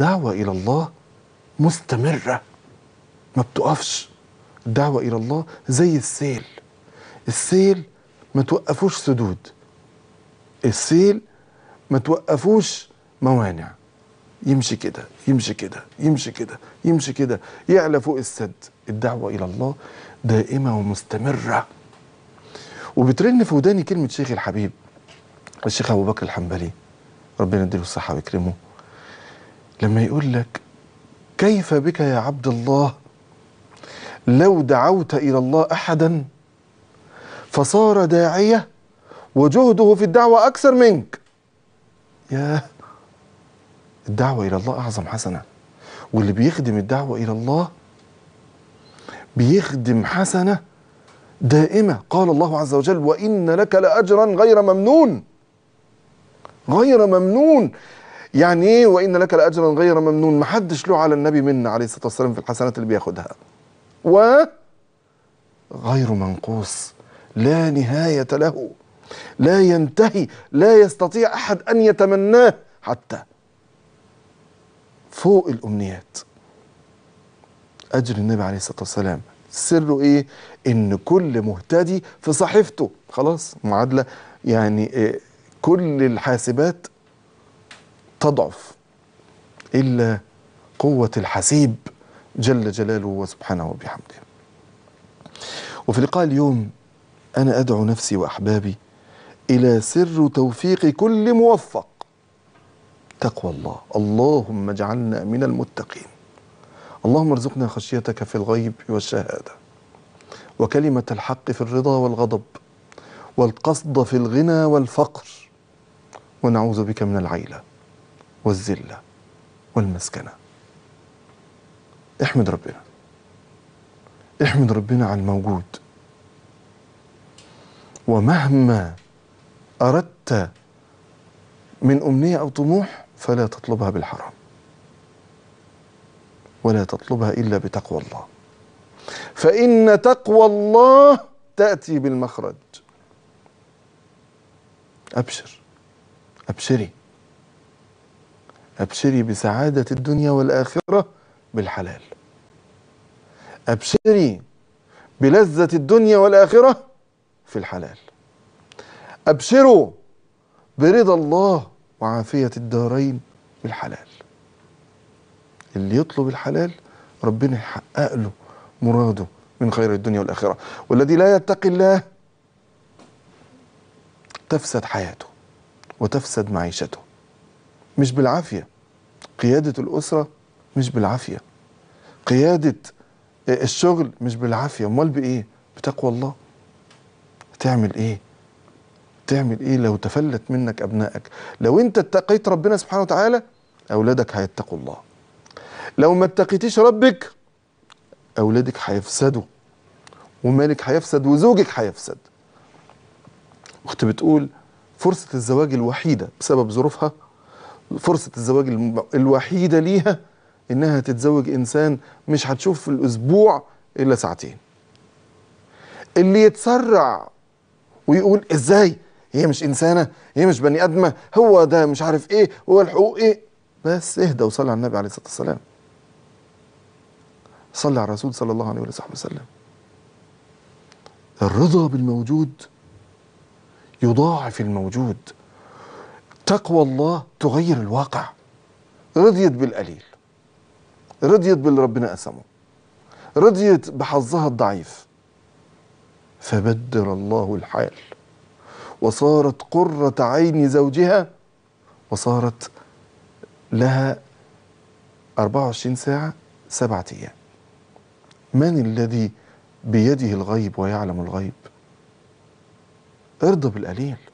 الدعوة إلى الله مستمرة ما بتقفش الدعوة إلى الله زي السيل السيل ما توقفوش سدود السيل ما توقفوش موانع يمشي كده يمشي كده يمشي كده يمشي كده يعلى فوق السد الدعوة إلى الله دائمة ومستمرة وبترن في وداني كلمة شيخي الحبيب الشيخ أبو بكر الحنبلي ربنا يديله الصحة ويكرمه لما يقول لك كيف بك يا عبد الله لو دعوت إلى الله أحدا فصار داعية وجهده في الدعوة أكثر منك يا الدعوة إلى الله أعظم حسنة واللي بيخدم الدعوة إلى الله بيخدم حسنة دائمة قال الله عز وجل وإن لك لأجرا غير ممنون غير ممنون يعني ايه وان لك لاجرا غير ممنون ما حدش له على النبي منا عليه الصلاه والسلام في الحسنات اللي بياخدها و غير منقوص لا نهايه له لا ينتهي لا يستطيع احد ان يتمناه حتى فوق الامنيات اجر النبي عليه الصلاه والسلام سره ايه ان كل مهتدي في صحيفته خلاص معادله يعني إيه كل الحاسبات تضعف إلا قوة الحسيب جل جلاله وسبحانه وبحمده وفي لقاء اليوم أنا أدعو نفسي وأحبابي إلى سر توفيق كل موفق تقوى الله اللهم اجعلنا من المتقين اللهم ارزقنا خشيتك في الغيب والشهادة وكلمة الحق في الرضا والغضب والقصد في الغنى والفقر ونعوذ بك من العيله والذلة والمسكنة احمد ربنا احمد ربنا على الموجود ومهما أردت من أمنية أو طموح فلا تطلبها بالحرام ولا تطلبها إلا بتقوى الله فإن تقوى الله تأتي بالمخرج أبشر أبشري أبشري بسعادة الدنيا والآخرة بالحلال أبشري بلذة الدنيا والآخرة في الحلال أبشروا برضا الله وعافية الدارين بالحلال اللي يطلب الحلال ربنا يحقق له مراده من خير الدنيا والآخرة والذي لا يتقي الله تفسد حياته وتفسد معيشته مش بالعافية قيادة الأسرة مش بالعافية قيادة آه، الشغل مش بالعافية أمال بإيه بتقوى الله تعمل إيه تعمل إيه لو تفلت منك أبنائك لو أنت اتقيت ربنا سبحانه وتعالى أولادك هيتقوا الله لو ما اتقيتيش ربك أولادك هيفسدوا ومالك هيفسد وزوجك هيفسد أختي بتقول فرصة الزواج الوحيدة بسبب ظروفها فرصة الزواج الوحيدة ليها إنها تتزوج إنسان مش هتشوف في الأسبوع إلا ساعتين اللي يتسرع ويقول إزاي هي مش إنسانة هي مش بني آدمة هو ده مش عارف إيه هو الحقوق إيه بس اهدى وصلي على النبي عليه الصلاة والسلام صلي على الرسول صلى الله عليه وصحبه وسلم الرضا بالموجود يضاعف الموجود تقوى الله تغير الواقع رضيت بالقليل رضيت باللي ربنا قسمه رضيت بحظها الضعيف فبدل الله الحال وصارت قرة عين زوجها وصارت لها 24 ساعة سبعة أيام من الذي بيده الغيب ويعلم الغيب ارضى بالقليل